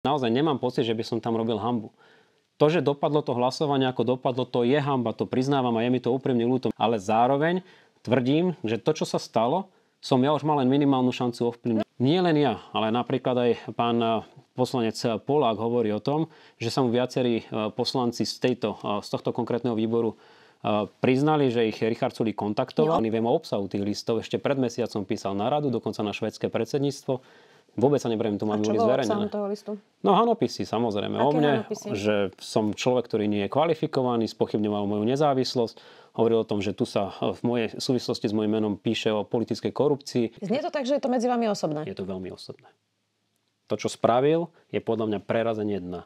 Naozaj nemám pocit, že by som tam robil hambu. To, že dopadlo to hlasovanie, ako dopadlo, to je hamba, to priznávam a je mi to úprimne ľúto. Ale zároveň tvrdím, že to, čo sa stalo, som ja už mal len minimálnu šancu ovplyvniť. Nie len ja, ale napríklad aj pán eh, poslanec Polák hovorí o tom, že sa mu viacerí eh, poslanci z, tejto, eh, z tohto konkrétneho výboru priznali, že ich Richard Sulík kontaktoval. Oni Viem o obsahu tých listov, ešte pred mesiacom písal na radu, dokonca na švedské predsedníctvo. Vôbec sa neberiem, to mám ľudí zverejnené. toho listu? No hanopisy, samozrejme Aké o mne, hanopisy? že som človek, ktorý nie je kvalifikovaný, spochybňoval moju nezávislosť, hovoril o tom, že tu sa eh, v mojej súvislosti s mojim menom píše o politickej korupcii. Znie to tak, že je to medzi vami osobné? Je to veľmi osobné. To, čo spravil, je podľa mňa prerazenie dna.